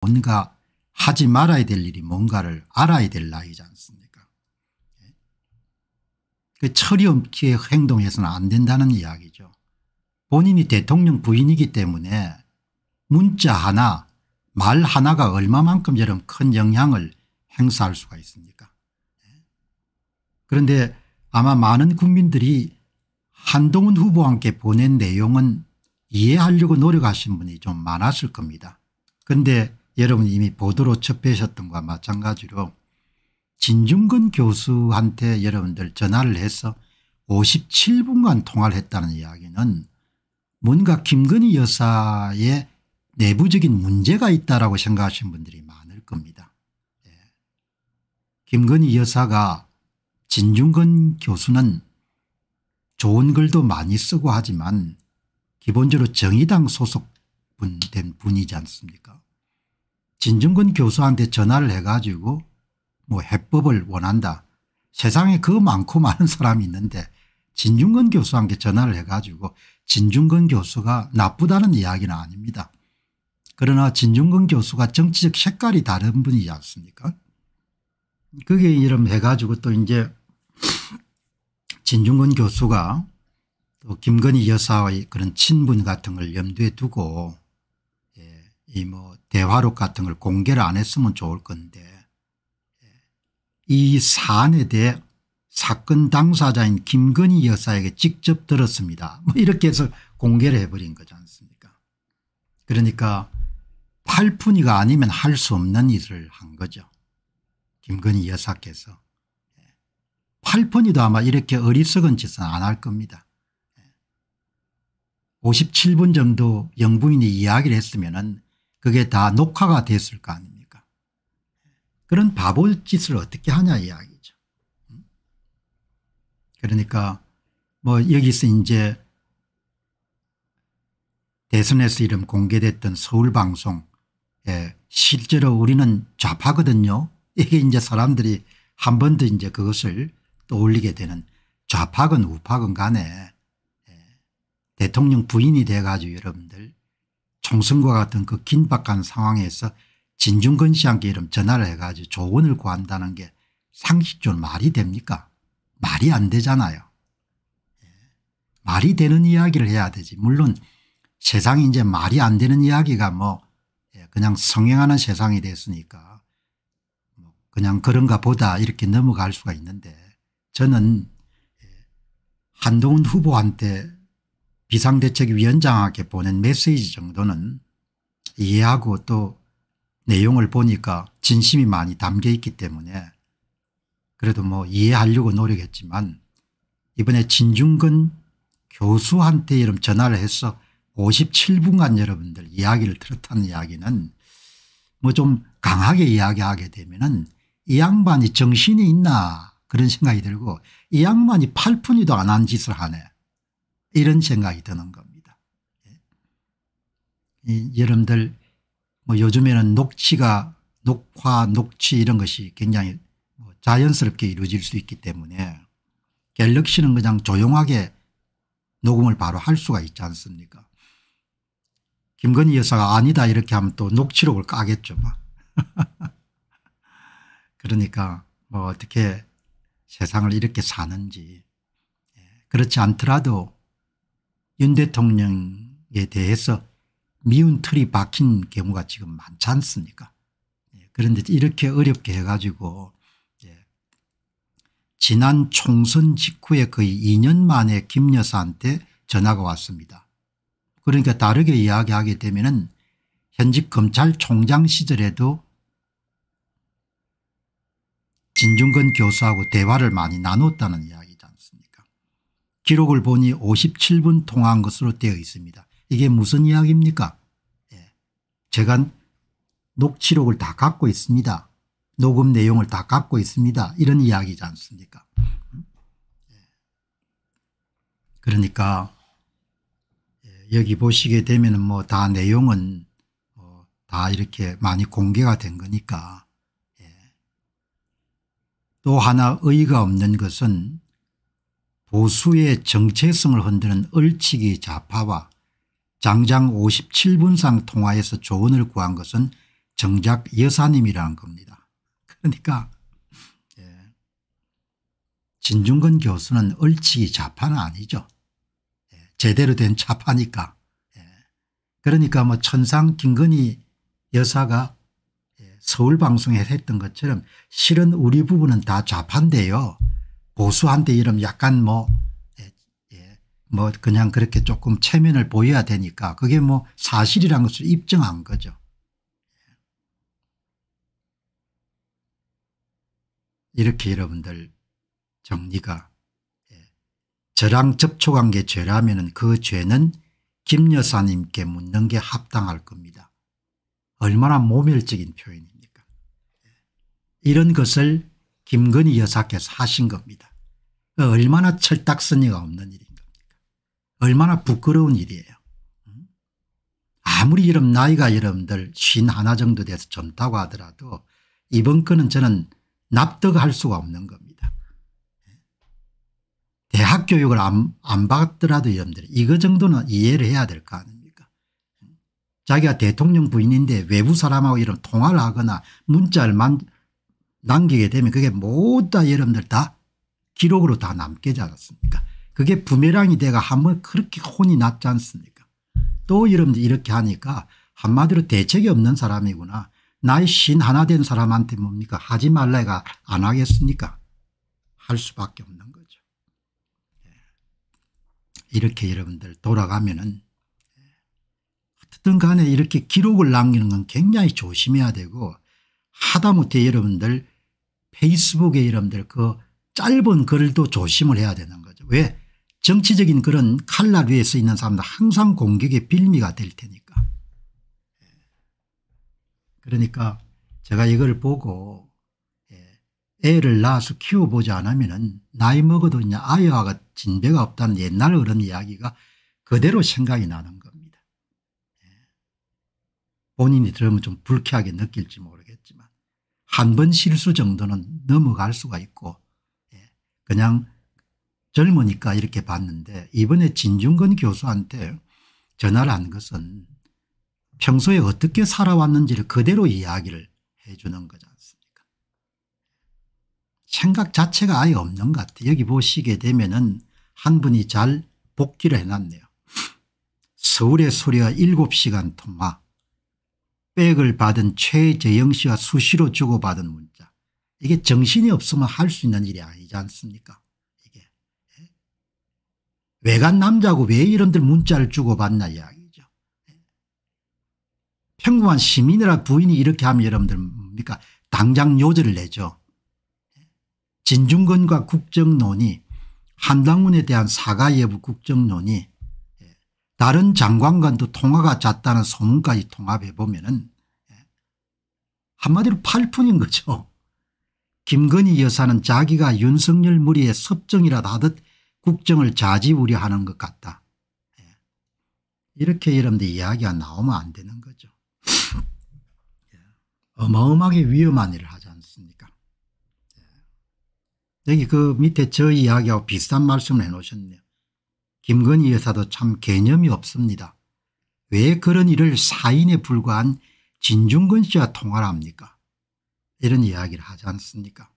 뭔가 하지 말아야 될 일이 뭔가를 알아야 될 나이지 않습니까 그 철이 없기 행동해서는 안 된다는 이야기죠. 본인이 대통령 부인이기 때문에 문자 하나 말 하나가 얼마만큼 저런 큰 영향을 행사할 수가 있습니까 그런데 아마 많은 국민들이 한동훈 후보와 함께 보낸 내용은 이해하려고 노력하신 분이 좀 많았을 겁니다. 그런데 여러분 이미 이 보도로 접해셨던 것과 마찬가지로 진중근 교수한테 여러분들 전화를 해서 57분간 통화를 했다는 이야기는 뭔가 김건희 여사의 내부적인 문제가 있다라고 생각하시는 분들이 많을 겁니다. 예. 김건희 여사가 진중근 교수는 좋은 글도 많이 쓰고 하지만 기본적으로 정의당 소속된 분이지 않습니까 진중근 교수한테 전화를 해가지고 뭐 해법을 원한다. 세상에 그 많고 많은 사람이 있는데 진중근 교수한테 전화를 해가지고 진중근 교수가 나쁘다는 이야기는 아닙니다. 그러나 진중근 교수가 정치적 색깔이 다른 분이지 않습니까 그게 이름 해가지고 또 이제 진중근 교수가 또 김건희 여사의 그런 친분 같은 걸 염두에 두고 이뭐 대화록 같은 걸 공개를 안 했으면 좋을 건데 예. 이 사안에 대해 사건 당사자인 김건희 여사에게 직접 들었습니다. 뭐 이렇게 해서 공개를 해버린 거지 않습니까 그러니까 팔푼이가 아니면 할 수 없는 일을 한 거죠. 김건희 여사께서. 예. 팔푼이도 아마 이렇게 어리석은 짓은 안 할 겁니다. 57분 예. 정도 영부인이 이야기를 했으면 은 그게 다 녹화가 됐을 거 아닙니까 그런 바보 짓을 어떻게 하냐 이야기죠 그러니까 뭐 여기서 이제 대선에서 이름 공개됐던 서울방송 예, 실제로 우리는 좌파거든요. 이게 이제 사람들이 한번더 이제 그것을 떠올리게 되는 좌파건 우파건 간에 예, 대통령 부인이 돼가지고 여러분들 총선과 같은 그 긴박한 상황에서 진중근 씨한테 이름 전화를 해가지고 조언을 구한다는 게 상식적으로 말이 됩니까 말이 안 되잖아요. 말이 되는 이야기를 해야 되지 물론 세상이 이제 말이 안 되는 이야기가 뭐 예, 그냥 성행하는 세상이 됐으니까 뭐 그냥 그런가 보다 이렇게 넘어갈 수가 있는데 저는 예, 한동훈 후보한테 비상대책위원장에게 보낸 메시지 정도는 이해하고 또 내용을 보니까 진심이 많이 담겨 있기 때문에 그래도 뭐 이해하려고 노력했지만 이번에 진중근 교수한테 이런 전화를 해서 57분간 여러분들 이야기를 들었다는 이야기는 뭐 좀 강하게 이야기하게 되면은 이 양반이 정신이 있나 그런 생각이 들고 이 양반이 팔푼이도안 한 짓을 하네. 이런 생각이 드는 겁니다. 예. 이, 여러분들 뭐 요즘에는 녹취가 녹화 녹취 이런 것이 굉장히 뭐 자연스럽게 이루어질 수 있기 때문에 갤럭시는 그냥 조용하게 녹음을 바로 할 수가 있지 않습니까 김건희 여사가 아니다 이렇게 하면 또 녹취록을 까겠죠. 뭐. 그러니까 뭐 어떻게 세상을 이렇게 사는지 예. 그렇지 않더라도 윤 대통령에 대해서 미운 틀이 박힌 경우가 지금 많지 않습니까 예, 그런데 이렇게 어렵게 해가지고 예, 지난 총선 직후에 거의 2년 만에 김 여사한테 전화가 왔습니다. 그러니까 다르게 이야기하게 되면 현직 검찰총장 시절에도 진중근 교수하고 대화를 많이 나눴다는 이야기 기록을 보니 57분 통화한 것으로 되어 있습니다. 이게 무슨 이야기입니까? 예. 제가 녹취록을 다 갖고 있습니다. 녹음 내용을 다 갖고 있습니다. 이런 이야기지 않습니까? 예. 그러니까 예, 여기 보시게 되면 뭐다 내용은 뭐다 이렇게 많이 공개가 된 거니까 또 하나 의의가 없는 것은 보수의 정체성을 흔드는 얼치기 좌파와 장장 57분상 통화에서 조언을 구한 것은 정작 여사님이라는 겁니다. 그러니까 예. 진중근 교수는 얼치기 좌파는 아니죠. 예, 제대로 된 좌파니까. 예. 그러니까 뭐 천상 김건희 여사가 서울방송에 했던 것처럼 실은 우리 부부는 다 좌파인데요. 보수한테이름 약간 뭐, 예, 예, 뭐 그냥 그렇게 조금 체면을 보여야 되니까 그게 뭐 사실이라는 것을 입증한 거죠. 예. 이렇게 여러분들 정리가 예. 저랑 접촉한 게 죄라면 그 죄는 김 여사님께 묻는 게 합당할 겁니다. 얼마나 모멸적인 표현입니까. 예. 이런 것을 김건희 여사께서 하신 겁니다. 그러니까 얼마나 철딱서니가 없는 일인 겁니까 얼마나 부끄러운 일이에요. 아무리 여러 나이가 여러분들 쉰하 정도 돼서 젊다고 하더라도 이번 건은 저는 납득할 수가 없는 겁니다. 예? 대학 교육을 안, 안 받더라도 여러분들 이거 정도는 이해를 해야 될 거 아닙니까 자기가 대통령 부인인데 외부 사람하고 이런 통화를 하거나 문자를 남기게 되면 그게 모두 다 여러분들 다 기록으로 다 남게지 않았습니까 그게 부메랑이 돼가 한 번 그렇게 혼이 났지 않습니까 또 여러분들 이렇게 하니까 한마디로 대책이 없는 사람이구나 나의 신 하나 된 사람한테 뭡니까 하지 말래가 안 하겠습니까 할 수밖에 없는 거죠 예. 이렇게 여러분들 돌아가면은 어쨌든 간에 이렇게 기록을 남기는 건 굉장히 조심해야 되고 하다못해 여러분들 페이스북에 여러분들 그 짧은 글도 조심을 해야 되는 거죠. 왜 정치적인 그런 칼날 위에 서 있는 사람들 항상 공격의 빌미가 될 테니까. 예. 그러니까 제가 이걸 보고 예, 애를 낳아서 키워보지 않으면 나이 먹어도 이제 아이와가 진배가 없다는 옛날 그런 이야기가 그대로 생각이 나는 겁니다. 예. 본인이 들으면 좀 불쾌하게 느낄지 모르겠지만 한 번 실수 정도는 넘어갈 수가 있고 그냥 젊으니까 이렇게 봤는데 이번에 진중근 교수한테 전화를 한 것은 평소에 어떻게 살아왔는지를 그대로 이야기를 해주는 거지 않습니까 생각 자체가 아예 없는 것 같아요. 여기 보시게 되면 은한 분이 잘 복귀를 해놨네요. 서울의 소리와 7시간 통화 백을 받은 최재영 씨와 수시로 주고받은 문제 이게 정신이 없으면 할 수 있는 일이 아니지 않습니까 이게 외간 예? 남자고 왜 이런들 문자를 주고받나 이야기죠. 예? 평범한 시민이라 부인이 이렇게 하면 여러분들 뭡니까 당장 요절을 내죠. 예? 진중권과 국정론이 한당문에 대한 사과 여부 국정론이 다른 장관과도 통화가 잦다는 소문까지 통합해 보면 은 한마디로 팔푼인 거죠. 김건희 여사는 자기가 윤석열 무리의 섭정이라 하듯 국정을 자지우려하는 것 같다. 예. 이렇게 여러분들 이야기가 나오면 안 되는 거죠. 예. 어마어마하게 위험한 일을 하지 않습니까 예. 여기 그 밑에 저 이야기하고 비슷한 말씀을 해놓으셨네요. 김건희 여사도 참 개념이 없습니다. 왜 그런 일을 사인에 불과한 진중근 씨와 통화를 합니까 이런 이야기를 하지 않습니까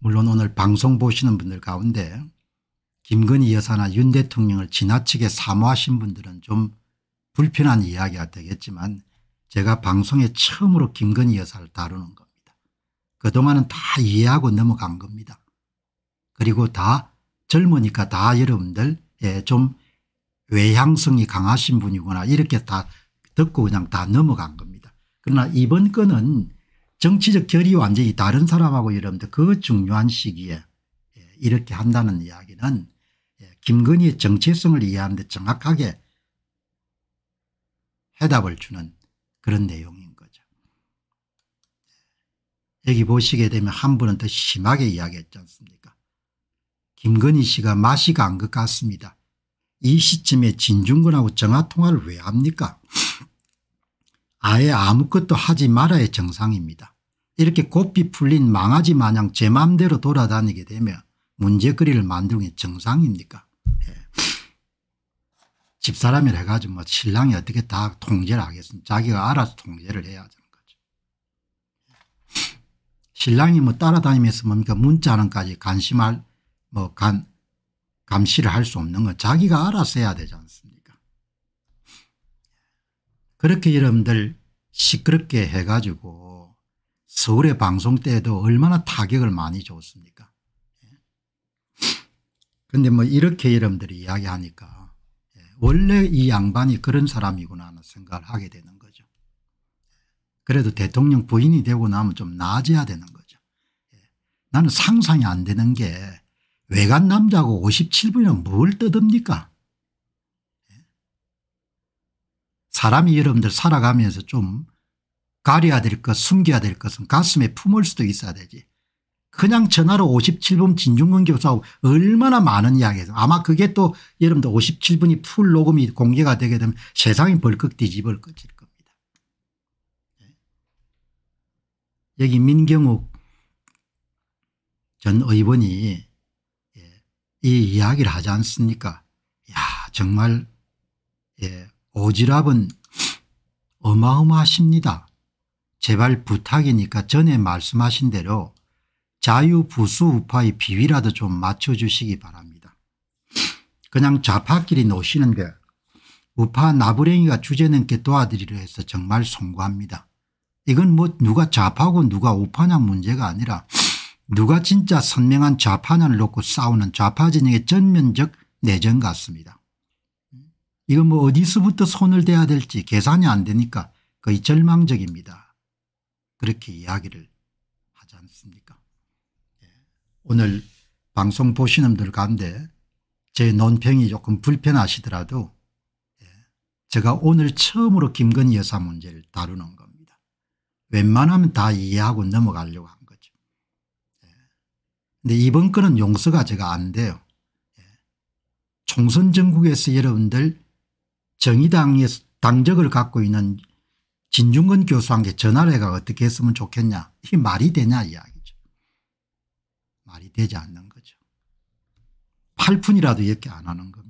물론 오늘 방송 보시는 분들 가운데 김건희 여사나 윤 대통령을 지나치게 사모하신 분들은 좀 불편한 이야기가 되겠지만 제가 방송에 처음으로 김건희 여사를 다루는 겁니다. 그동안은 다 이해하고 넘어간 겁니다. 그리고 다 젊으니까 다 여러분들 좀 외향성이 강하신 분이구나 이렇게 다 듣고 그냥 다 넘어간 겁니다. 그러나 이번 건은 정치적 결이 완전히 다른 사람하고 여러분들그 중요한 시기에 예, 이렇게 한다는 이야기는 예, 김건희의 정체성을 이해하는데 정확하게 해답을 주는 그런 내용인 거죠. 예. 여기 보시게 되면 한 분은 더 심하게 이야기했지 않습니까 김건희 씨가 맛이 간것 같습니다. 이 시점에 진중근하고 전화통화를 왜 합니까 아예 아무것도 하지 말아야 정상입니다. 이렇게 곱비 풀린 망아지 마냥 제 맘대로 돌아다니게 되면 문제거리를 만드는 게 정상입니까 예. 집사람이라 해가지고 뭐 신랑이 어떻게 다 통제를 하겠습니까 자기가 알아서 통제를 해야 하는 거죠. 신랑이 뭐 따라다니면서 뭡니까 문자는까지 관심할 뭐 간, 감시를 할 수 없는 건 자기가 알아서 해야 되지 않습니까 그렇게 여러분들 시끄럽게 해가지고 서울의 방송 때에도 얼마나 타격을 많이 줬습니까 예. 근데 뭐 이렇게 여러분들이 이야기하니까 예, 원래 이 양반이 그런 사람이구나 하는 생각을 하게 되는 거죠. 그래도 대통령 부인이 되고 나면 좀 나아져야 되는 거죠. 예. 나는 상상이 안 되는 게 외간 남자고 57분이면 뭘 떠듭니까 사람이 여러분들 살아가면서 좀 가려야 될 것 숨겨야 될 것은 가슴에 품을 수도 있어야 되지. 그냥 전화로 57분 진중근 교수하고 얼마나 많은 이야기예요. 아마 그게 또 여러분들 57분이 풀 녹음이 공개가 되게 되면 세상이 벌컥 뒤집을 것일 겁니다. 예. 여기 민경욱 전 의원이 예, 이 이야기를 하지 않습니까 야 정말 예, 오지랖은 어마어마하십니다. 제발 부탁이니까 전에 말씀하신 대로 자유부수 우파의 비위라도 좀 맞춰주시기 바랍니다. 그냥 좌파끼리 노시는 게 우파 나부랭이가 주제넘게 도와드리려 해서 정말 송구합니다. 이건 뭐 누가 좌파고 누가 우파냐 문제가 아니라 누가 진짜 선명한 좌파난을 놓고 싸우는 좌파 진영의 전면적 내전 같습니다. 이건 뭐 어디서부터 손을 대야 될지 계산이 안 되니까 거의 절망적입니다. 그렇게 이야기를 하지 않습니까 예. 오늘 방송 보시는 분들 가운데 제 논평이 조금 불편하시더라도 예, 제가 오늘 처음으로 김건희 여사 문제를 다루는 겁니다. 웬만하면 다 이해하고 넘어가려고 한 거죠. 예. 근데 이번 건은 용서가 제가 안 돼요. 총선 전국에서 여러분들 정의당의 당적을 갖고 있는 진중근 교수한테 전화를 해가 어떻게 했으면 좋겠냐 이 말이 되냐 이야기죠. 말이 되지 않는 거죠. 8푼이라도 이렇게 안 하는 겁니다.